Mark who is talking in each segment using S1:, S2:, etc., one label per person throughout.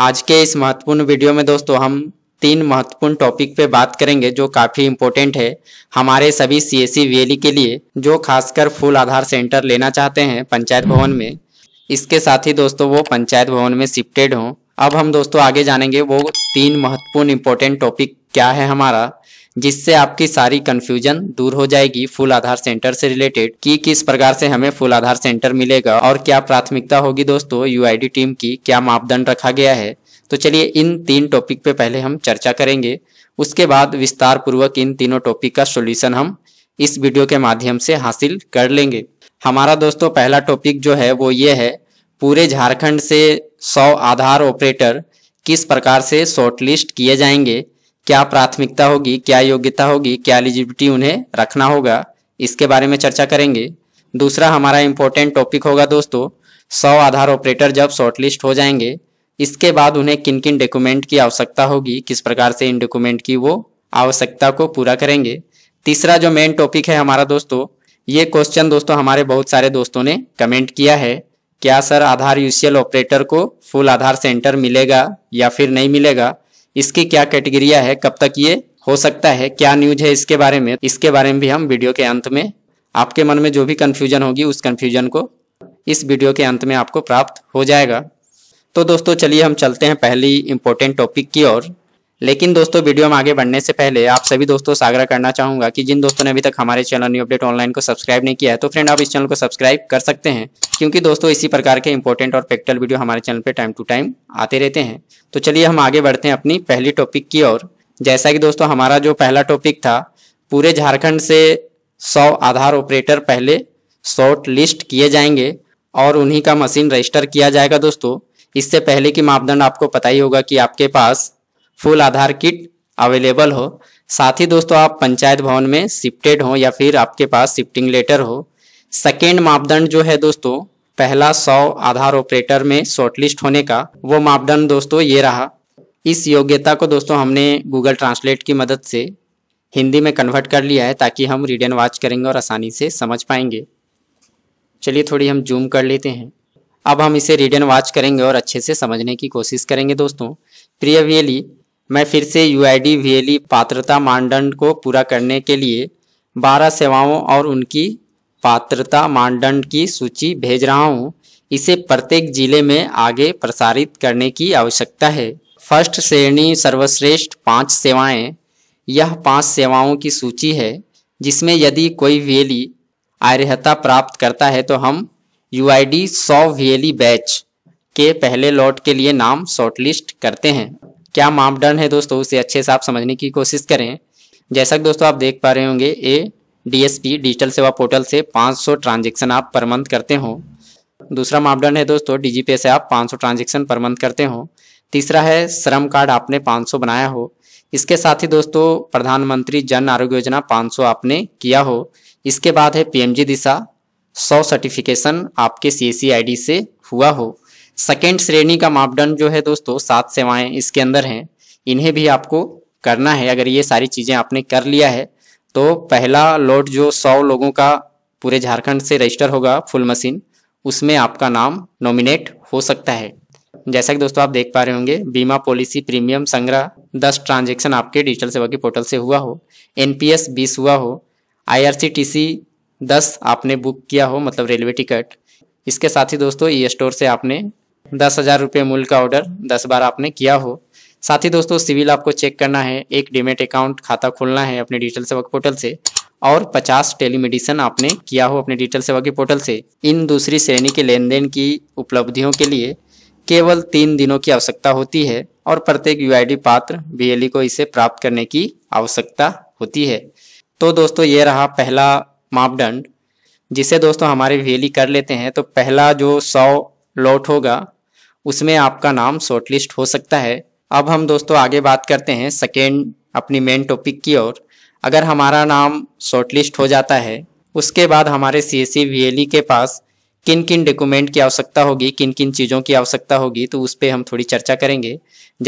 S1: आज के इस महत्वपूर्ण वीडियो में दोस्तों हम तीन महत्वपूर्ण टॉपिक पे बात करेंगे जो काफ़ी इम्पोर्टेंट है हमारे सभी सी एस e के लिए जो खासकर फुल आधार सेंटर लेना चाहते हैं पंचायत भवन में इसके साथ ही दोस्तों वो पंचायत भवन में शिफ्टेड हों अब हम दोस्तों आगे जानेंगे वो तीन महत्वपूर्ण इम्पोर्टेंट टॉपिक क्या है हमारा जिससे आपकी सारी कन्फ्यूजन दूर हो जाएगी फुल आधार सेंटर से रिलेटेड कि किस प्रकार से हमें फुल आधार सेंटर मिलेगा और क्या प्राथमिकता होगी दोस्तों यूआईडी टीम की क्या मापदंड रखा गया है तो चलिए इन तीन टॉपिक पे पहले हम चर्चा करेंगे उसके बाद विस्तार पूर्वक इन तीनों टॉपिक का सोल्यूशन हम इस वीडियो के माध्यम से हासिल कर लेंगे हमारा दोस्तों पहला टॉपिक जो है वो ये है पूरे झारखंड से सौ आधार ऑपरेटर किस प्रकार से शॉर्टलिस्ट किए जाएंगे क्या प्राथमिकता होगी क्या योग्यता होगी क्या एलिजिबिलिटी उन्हें रखना होगा इसके बारे में चर्चा करेंगे दूसरा हमारा इम्पोर्टेंट टॉपिक होगा दोस्तों सौ आधार ऑपरेटर जब शॉर्टलिस्ट हो जाएंगे इसके बाद उन्हें किन किन डॉक्यूमेंट की आवश्यकता होगी किस प्रकार से इन डॉक्यूमेंट की वो आवश्यकता को पूरा करेंगे तीसरा जो मेन टॉपिक है हमारा दोस्तों ये क्वेश्चन दोस्तों हमारे बहुत सारे दोस्तों ने कमेंट किया है क्या सर आधार यूसीएल ऑपरेटर को फुल आधार सेंटर मिलेगा या फिर नहीं मिलेगा इसकी क्या कैटेगरिया है कब तक ये हो सकता है क्या न्यूज है इसके बारे में इसके बारे में भी हम वीडियो के अंत में आपके मन में जो भी कन्फ्यूजन होगी उस कन्फ्यूजन को इस वीडियो के अंत में आपको प्राप्त हो जाएगा तो दोस्तों चलिए हम चलते हैं पहली इम्पोर्टेंट टॉपिक की ओर लेकिन दोस्तों वीडियो में आगे बढ़ने से पहले आप सभी दोस्तों से आग्रह करना चाहूंगा कि जिन दोस्तों ने अभी तक हमारे चैनल न्यू अपडेट ऑनलाइन को सब्सक्राइब नहीं किया है तो फ्रेंड आप इस चैनल को सब्सक्राइब कर सकते हैं क्योंकि दोस्तों इसी प्रकार के इंपॉर्टेंट और प्रैक्टिकल वीडियो हमारे चैनल पर टाइम टू टाइम आते रहते हैं तो चलिए हम आगे बढ़ते हैं अपनी पहली टॉपिक की ओर जैसा कि दोस्तों हमारा जो पहला टॉपिक था पूरे झारखंड से सौ आधार ऑपरेटर पहले शॉर्ट लिस्ट किए जाएंगे और उन्हीं का मशीन रजिस्टर किया जाएगा दोस्तों इससे पहले की मापदंड आपको पता ही होगा कि आपके पास फुल आधार किट अवेलेबल हो साथ ही दोस्तों आप पंचायत भवन में शिफ्टेड हो या फिर आपके पास शिफ्टिंग लेटर हो सेकेंड मापदंड जो है दोस्तों पहला सौ आधार ऑपरेटर में शॉर्टलिस्ट होने का वो मापदंड दोस्तों ये रहा इस योग्यता को दोस्तों हमने गूगल ट्रांसलेट की मदद से हिंदी में कन्वर्ट कर लिया है ताकि हम रीड एंड वाच करेंगे और आसानी से समझ पाएंगे चलिए थोड़ी हम जूम कर लेते हैं अब हम इसे रीड एंड वाच करेंगे और अच्छे से समझने की कोशिश करेंगे दोस्तों प्रिय वियली मैं फिर से यू आई e पात्रता मानदंड को पूरा करने के लिए बारह सेवाओं और उनकी पात्रता मानदंड की सूची भेज रहा हूँ इसे प्रत्येक जिले में आगे प्रसारित करने की आवश्यकता है फर्स्ट श्रेणी सर्वश्रेष्ठ पांच सेवाएं यह पांच सेवाओं की सूची है जिसमें यदि कोई वीएली e अर्हता प्राप्त करता है तो हम यू आई डी सौ वीएली e बैच के पहले लॉट के लिए नाम शॉर्टलिस्ट करते हैं क्या मापदंड है दोस्तों उसे अच्छे से आप समझने की कोशिश करें जैसा कि दोस्तों आप देख पा रहे होंगे ए डीएसपी डिजिटल सेवा पोर्टल से 500 ट्रांजेक्शन आप पर मंथ करते हो दूसरा मापदंड है दोस्तों डीजीपे से आप 500 ट्रांजेक्शन पर मंथ करते हो तीसरा है श्रम कार्ड आपने 500 बनाया हो इसके साथ ही दोस्तों प्रधानमंत्री जन आरोग्य योजना 500 आपने किया हो इसके बाद है पीएमजी दिशा सौ सर्टिफिकेशन आपके सी एस e से हुआ हो सेकेंड श्रेणी का मापदंड जो है दोस्तों सात सेवाएं इसके अंदर हैं इन्हें भी आपको करना है अगर ये सारी चीज़ें आपने कर लिया है तो पहला लोड जो सौ लोगों का पूरे झारखंड से रजिस्टर होगा फुल मशीन उसमें आपका नाम नॉमिनेट हो सकता है जैसा कि दोस्तों आप देख पा रहे होंगे बीमा पॉलिसी प्रीमियम संग्रह दस ट्रांजेक्शन आपके डिजिटल सेवा के पोर्टल से हुआ हो एन पी एस बीस हुआ हो I R C T C दस आपने बुक किया हो मतलब रेलवे टिकट इसके साथ ही दोस्तों ई e स्टोर से आपने दस हज़ार रुपये मूल का ऑर्डर दस बार आपने किया हो साथ ही दोस्तों सिविल आपको चेक करना है एक डिमेट अकाउंट खाता खोलना है अपने डिजिटल सेवक पोर्टल से और 50 टेलीमेडिसन आपने किया हो अपने डिजिटल सेवा के पोर्टल से इन दूसरी श्रेणी के लेन देन की उपलब्धियों के लिए केवल तीन दिनों की आवश्यकता होती है और प्रत्येक यू पात्र बी e को इसे प्राप्त करने की आवश्यकता होती है तो दोस्तों ये रहा पहला मापदंड जिसे दोस्तों हमारे वी e कर लेते हैं तो पहला जो सौ लॉट होगा उसमें आपका नाम शॉर्टलिस्ट हो सकता है अब हम दोस्तों आगे बात करते हैं सेकेंड अपनी मेन टॉपिक की ओर अगर हमारा नाम शॉर्टलिस्ट हो जाता है उसके बाद हमारे सी एस e के पास किन किन डॉक्यूमेंट की आवश्यकता होगी किन किन चीज़ों की आवश्यकता होगी तो उस पर हम थोड़ी चर्चा करेंगे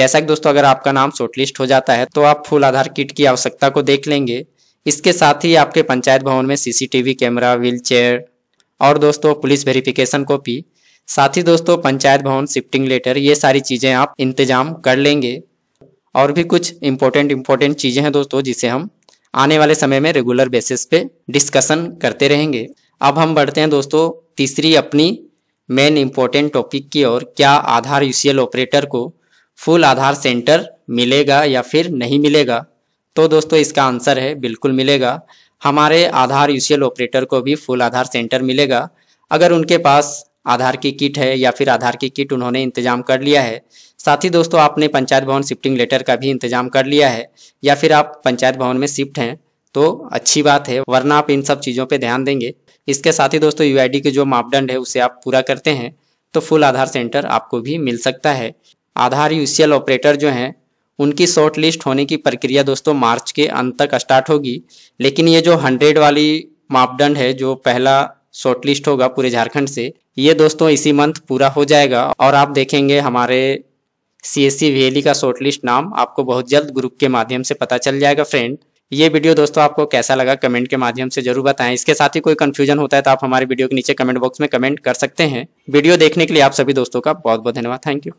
S1: जैसा कि दोस्तों अगर आपका नाम शॉर्टलिस्ट हो जाता है तो आप फुल आधार किट की आवश्यकता को देख लेंगे इसके साथ ही आपके पंचायत भवन में सीसीटीवी कैमरा व्हील चेयर और दोस्तों पुलिस वेरिफिकेशन कॉपी साथ ही दोस्तों पंचायत भवन शिफ्टिंग लेटर ये सारी चीज़ें आप इंतजाम कर लेंगे और भी कुछ इम्पोर्टेंट इम्पोर्टेंट चीज़ें हैं दोस्तों जिसे हम आने वाले समय में रेगुलर बेसिस पे डिस्कशन करते रहेंगे अब हम बढ़ते हैं दोस्तों तीसरी अपनी मेन इम्पोर्टेंट टॉपिक की ओर क्या आधार यूसीएल ऑपरेटर को फुल आधार सेंटर मिलेगा या फिर नहीं मिलेगा तो दोस्तों इसका आंसर है बिल्कुल मिलेगा हमारे आधार यूसीएल ऑपरेटर को भी फुल आधार सेंटर मिलेगा अगर उनके पास आधार की किट है या फिर आधार की किट उन्होंने इंतजाम कर लिया है साथ ही दोस्तों आपने पंचायत भवन शिफ्टिंग लेटर का भी इंतजाम कर लिया है या फिर आप पंचायत भवन में शिफ्ट हैं तो अच्छी बात है वरना आप इन सब चीज़ों पर ध्यान देंगे इसके साथ ही दोस्तों यू के जो मापदंड है उसे आप पूरा करते हैं तो फुल आधार सेंटर आपको भी मिल सकता है आधार यू ऑपरेटर जो हैं उनकी शॉर्ट लिस्ट होने की प्रक्रिया दोस्तों मार्च के अंत तक स्टार्ट होगी लेकिन ये जो हंड्रेड वाली मापदंड है जो पहला शॉर्टलिस्ट होगा पूरे झारखंड से ये दोस्तों इसी मंथ पूरा हो जाएगा और आप देखेंगे हमारे सी एस सी का शॉर्टलिस्ट नाम आपको बहुत जल्द ग्रुप के माध्यम से पता चल जाएगा फ्रेंड ये वीडियो दोस्तों आपको कैसा लगा कमेंट के माध्यम से जरूर बताएं इसके साथ ही कोई कन्फ्यूजन होता है तो आप हमारे वीडियो के नीचे कमेंट बॉक्स में कमेंट कर सकते हैं वीडियो देखने के लिए आप सभी दोस्तों का बहुत बहुत धन्यवाद थैंक यू